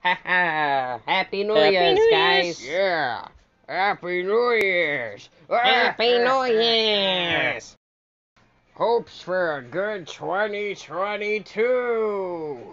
Happy New Happy Year's, New guys. Yeah. Happy New Year's. Happy New Year's. Hopes for a good 2022.